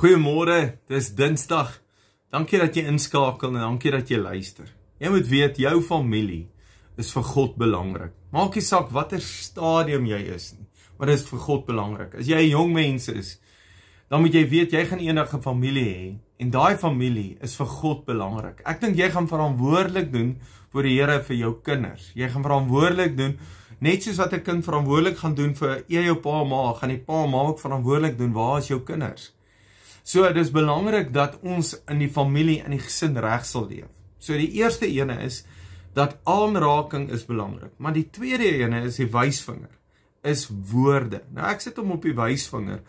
Goeiemôre, dis Dinsdag. Dankie dat jy inskakel en dankie dat jy luister. Jy moet weet jou familie is vir God belangrik. Maak nie saak watter stadium jy is nie, maar dit is vir God belangrik. As jy 'n jong mens is, dan moet jy weet jy gaan eendag 'n familie hê en daai familie is vir God belangrik. Ek dink jy gaan verantwoordelik doen vir die Here vir jou kinders. Jy gaan verantwoordelik doen net soos wat 'n kind verantwoordelik gaan doen vir eie pa en ma, gaan die pa en ma ook verantwoordelik doen waar is jou kinders? So dis belangrik dat ons in die familie in die gesin reg sal leef. So die eerste ene is dat aanraking is belangrik, maar die tweede ene is die wysvinger is woorde. Nou ek sit hom op die wysvinger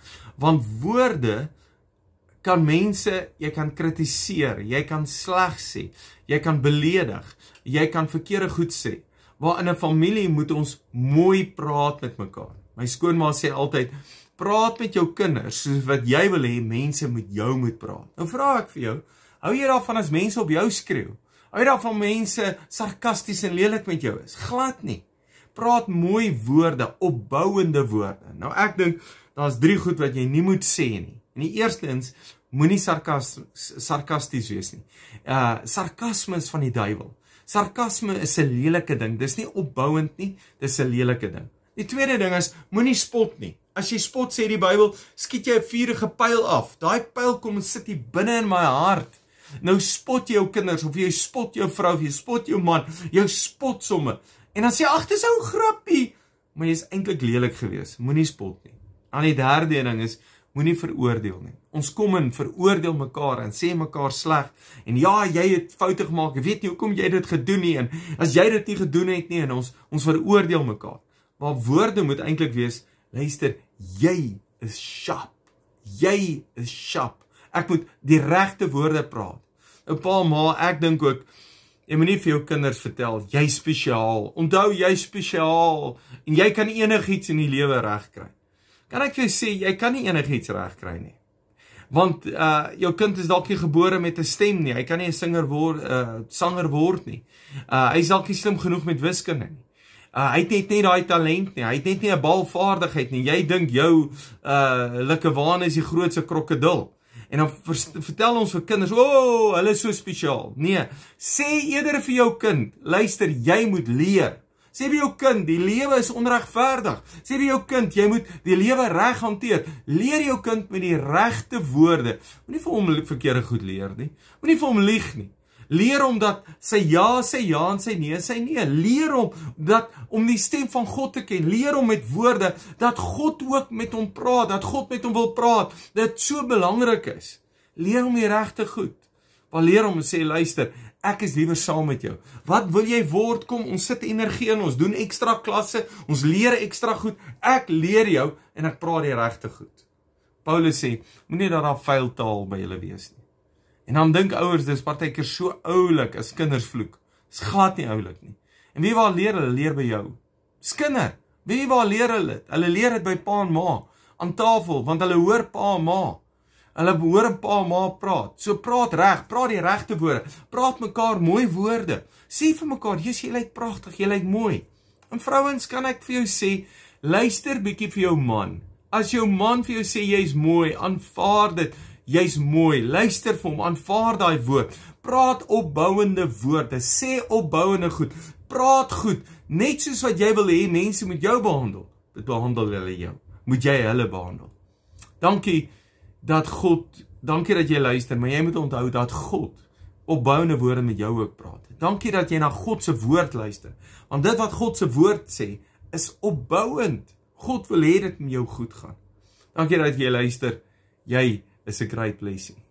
want woorde kan mense, jy kan kritiseer, jy kan sleg sê, jy kan beledig, jy kan verkeerde goed sê. Waar in 'n familie moet ons mooi praat met mekaar. My skoonma sê altyd: "Praat met jou kinders soos wat jy wil hê mense met jou moet praat." Nou vra ek vir jou, hou jy daarvan as mense op jou skreeu? Hou jy daarvan mense sarkasties en lelik met jou is? Glad nie. Praat mooi woorde, opbouende woorde. Nou ek dink daar's drie goed wat jy nie moet sê nie. En die eerste is moenie sarkas sarkasties wees nie. Uh sarkasme is van die duiwel. Sarkasme is 'n lelike ding. Dis nie opbouend nie, dis 'n lelike ding. Die tweede ding is moenie spot nie. As jy spot sê die Bybel, skiet jy 'n vuurige pyl af. Daai pyl kom en sit hier binne in my hart. Nou spot jy jou kinders of jy spot jou vrou of jy spot jou man, jy spot somme. En dan sê ag, dis ou grappie, maar jy's eintlik lelik geweest. Moenie spot nie. Al die derde ding is moenie veroordeel nie. Ons kom en veroordeel mekaar en sê mekaar sleg en ja, jy het foute gemaak. Ek weet nie hoekom jy dit gedoen het nie en as jy dit nie gedoen het nie en ons ons veroordeel mekaar. Maar woorde moet eintlik wees, luister, jy is sharp. Jy is sharp. Ek moet die regte woorde praat. 'n nou, Paar ma, ek dink ook jy moenie vir jou kinders vertel jy spesiaal. Onthou jy spesiaal en jy kan enigiets in die lewe regkry. Kan ek vir jou sê jy kan nie enigiets regkry nie. Want uh jou kind is dalk nie gebore met 'n stem nie. Hy kan nie 'n singer word uh eh, sanger word nie. Uh hy is dalk nie slim genoeg met wiskunde nie. Uh, hy het net nie daai talent nie. Hy het net nie 'n balvaardigheid nie. Jy dink jou uh Likewane is die grootste krokodil. En dan vertel ons vir kinders, "O, oh, hulle is so spesiaal." Nee, sê eerder vir jou kind, "Luister, jy moet leer." Sê vir jou kind, "Die lewe is onregverdig." Sê vir jou kind, "Jy moet die lewe reg hanteer." Leer jou kind met die regte woorde. Moenie vir hom verkeerde goed leer nie. Moenie vir hom lieg nie. Leer hom dat sy ja sê ja en sy nee sê nee. Leer hom dat om die stem van God te ken, leer hom met woorde dat God ook met hom praat, dat God met hom wil praat. Dit so belangrik is. Leer hom die regte goed. Waar leer hom sê luister, ek is liewer saam met jou. Wat wil jy word kom? Ons sit energie in, ons doen ekstra klasse, ons leer ekstra goed. Ek leer jou en ek praat die regte goed. Paulus sê, moenie dat daar vuil taal by julle wees nie. En dan dink ouers dis partykeer so oulik as kinders vloek. Dis glad nie oulik nie. En wie waar leer hulle leer by jou? Dis kinders. Wie waar leer hulle? Hulle leer dit by pa en ma aan tafel want hulle hoor pa en ma. Hulle hoor pa en ma praat. So praat reg, praat die regte woorde. Praat mekaar mooi woorde. Sê vir mekaar, "Jesus, jy lyk pragtig, jy lyk mooi." En vrouens, kan ek vir jou sê, luister bietjie vir jou man. As jou man vir jou sê jy's mooi, aanvaar dit jy's mooi. Luister vir hom, aanvaar daai woord. Praat opbouende woorde, sê opbouende goed. Praat goed, net soos wat jy wil hê mense moet jou behandel. Dit behandel hulle jou. Moet jy hulle behandel. Dankie dat God, dankie dat jy luister, maar jy moet onthou dat God opbouende woorde met jou ook praat. Dankie dat jy na God se woord luister, want dit wat God se woord sê, is opbouend. God wil hê dit moet jou goed gaan. Dankie dat jy luister. Jy a great blessing.